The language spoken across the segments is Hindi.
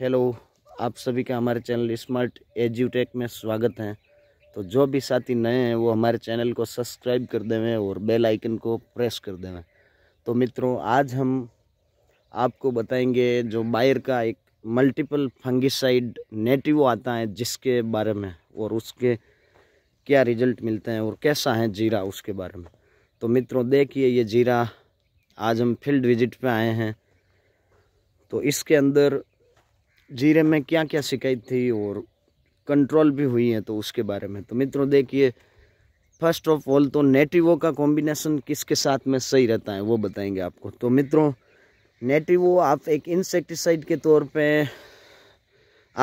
हेलो आप सभी का हमारे चैनल स्मार्ट एज्यूटेक में स्वागत है तो जो भी साथी नए हैं वो हमारे चैनल को सब्सक्राइब कर देवें और बेल आइकन को प्रेस कर देवें तो मित्रों आज हम आपको बताएंगे जो बायर का एक मल्टीपल फंगिसाइड नेटिव आता है जिसके बारे में और उसके क्या रिजल्ट मिलते हैं और कैसा है जीरा उसके बारे में तो मित्रों देखिए ये जीरा आज हम फील्ड विजिट पर आए हैं तो इसके अंदर जीरे में क्या क्या शिकायत थी और कंट्रोल भी हुई है तो उसके बारे में तो मित्रों देखिए फर्स्ट ऑफ ऑल तो नेटिवो का कॉम्बिनेशन किसके साथ में सही रहता है वो बताएंगे आपको तो मित्रों नेटिवो आप एक इंसेक्टिसाइड के तौर पे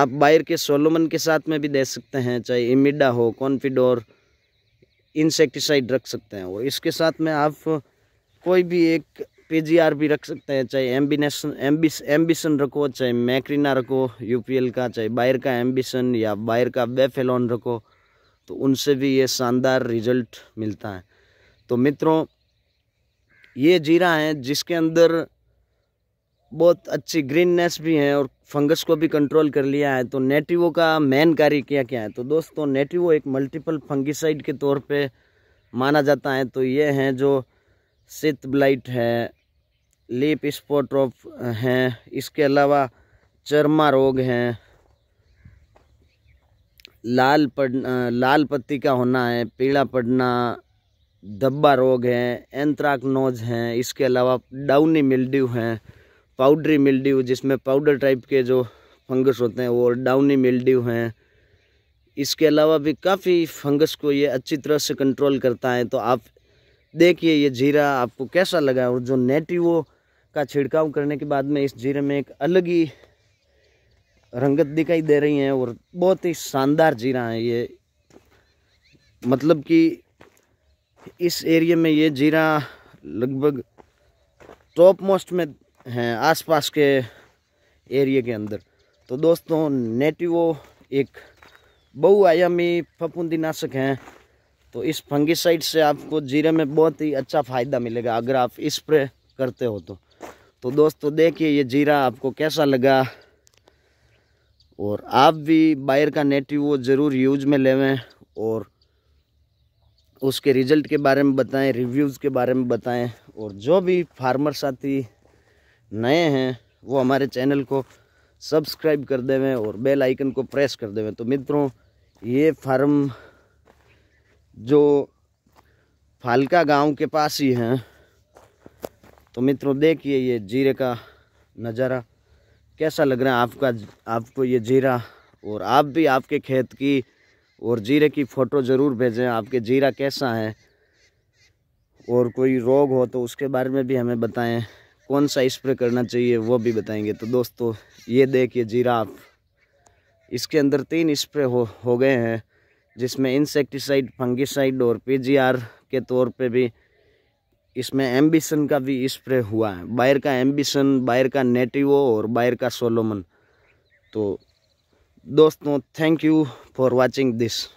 आप बायर के सोलोमन के साथ में भी दे सकते हैं चाहे इमिडा हो कॉन्फिडोर इंसेक्टिसाइड रख सकते हैं और इसके साथ में आप कोई भी एक पी रख सकते हैं चाहे एम्बिनेशन एम्बिस एम्बिशन रखो चाहे मैक्रीना रखो यूपीएल का चाहे बायर का एम्बिशन या बायर का बेफेलॉन रखो तो उनसे भी ये शानदार रिजल्ट मिलता है तो मित्रों ये जीरा है जिसके अंदर बहुत अच्छी ग्रीननेस भी है और फंगस को भी कंट्रोल कर लिया है तो नेटिवो का मेन कार्य क्या क्या है तो दोस्तों नेटिवो एक मल्टीपल फंगिसाइड के तौर पे माना जाता है तो ये हैं जो सित ब्लाइट है लिप स्पोट्रोप uh, हैं इसके अलावा चर्मा रोग हैं लाल पड़ uh, लाल पत्ती का होना है पीला पड़ना धब्बा रोग है एंथ्राक्नोज हैं इसके अलावा डाउनी मिल्ड्यू हैं पाउडरी मिल्ड्यू जिसमें पाउडर टाइप के जो फंगस होते हैं वो डाउनी मिल्ड्यू हैं इसके अलावा भी काफ़ी फंगस को ये अच्छी तरह से कंट्रोल करता है तो आप देखिए ये जीरा आपको कैसा लगा और जो नेटिव का छिड़काव करने के बाद में इस जीरे में एक अलग ही रंगत दिखाई दे रही है और बहुत ही शानदार जीरा है ये मतलब कि इस एरिया में ये जीरा लगभग टॉप मोस्ट में है आसपास के एरिया के अंदर तो दोस्तों नेटिवो एक बहुआयामी फफूंदी नाशक हैं तो इस फंगिसाइड से आपको जीरे में बहुत ही अच्छा फ़ायदा मिलेगा अगर आप स्प्रे करते हो तो तो दोस्तों देखिए ये जीरा आपको कैसा लगा और आप भी बायर का नेटिव वो ज़रूर यूज में लेवें और उसके रिजल्ट के बारे में बताएं रिव्यूज़ के बारे में बताएं और जो भी फार्मर साथी नए हैं वो हमारे चैनल को सब्सक्राइब कर देवें और बेल आइकन को प्रेस कर देवें तो मित्रों ये फार्म जो फालका गांव के पास ही हैं तो मित्रों देखिए ये जीरे का नज़ारा कैसा लग रहा है आपका आपको ये जीरा और आप भी आपके खेत की और जीरे की फ़ोटो ज़रूर भेजें आपके जीरा कैसा है और कोई रोग हो तो उसके बारे में भी हमें बताएं कौन सा स्प्रे करना चाहिए वो भी बताएंगे तो दोस्तों ये देखिए जीरा आप इसके अंदर तीन स्प्रे हो हो गए हैं जिसमें इंसेक्टिसाइड फंगिसाइड और पीजीआर के तौर पे भी इसमें एम्बिशन का भी स्प्रे हुआ है बायर का एम्बिशन बायर का नेटिवो और बायर का सोलोमन तो दोस्तों thank you for watching this